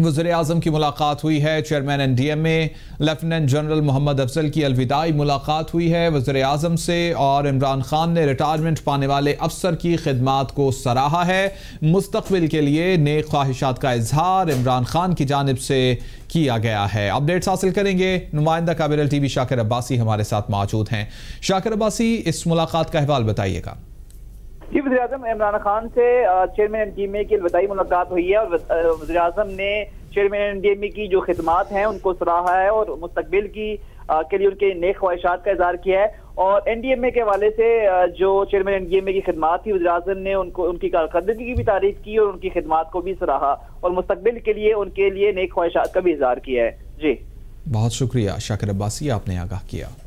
वजर अजम की मुलाकात हुई है chairman N D M A lieutenant general Mohammad Afzal की अलविदाई मुलाकात हुई है वजर अजम से और इमरान खान ने रिटायरमेंट पाने वाले अफसर की खदमात को सराहा है मुस्तबिल के लिए नए ख्वाहिशात का इजहार इमरान खान की जानब से किया गया है अपडेट्स हासिल करेंगे नुमाइंदा काबिरल टी वी शाकिर अब्बासी हमारे साथ मौजूद हैं शाकिर अब्बासी इस मुलाकात का अहवाल बताइएगा वजी अजम इमरान खान से chairman N D M A की अलविदाई मुलाकात हुई है और वजी अजम ने chairman N D M A की जो खिदमत हैं उनको सराहा है और मुस्तबिल की के लिए उनके नेक ख्वाहिशात का इजहार किया है और एन डी एम ए के हवाले से जो chairman N D M A की खिदमत थी वजी अजम ने उनको उनकी कारकर्दगी की भी तारीफ की और उनकी खिदमत को भी सराहा और मुस्तबिल के लिए उनके लिए नेक ख्वाहिशात का भी इजहार किया है जी बहुत शुक्रिया शाकिर अब्बासी आपने आगाह किया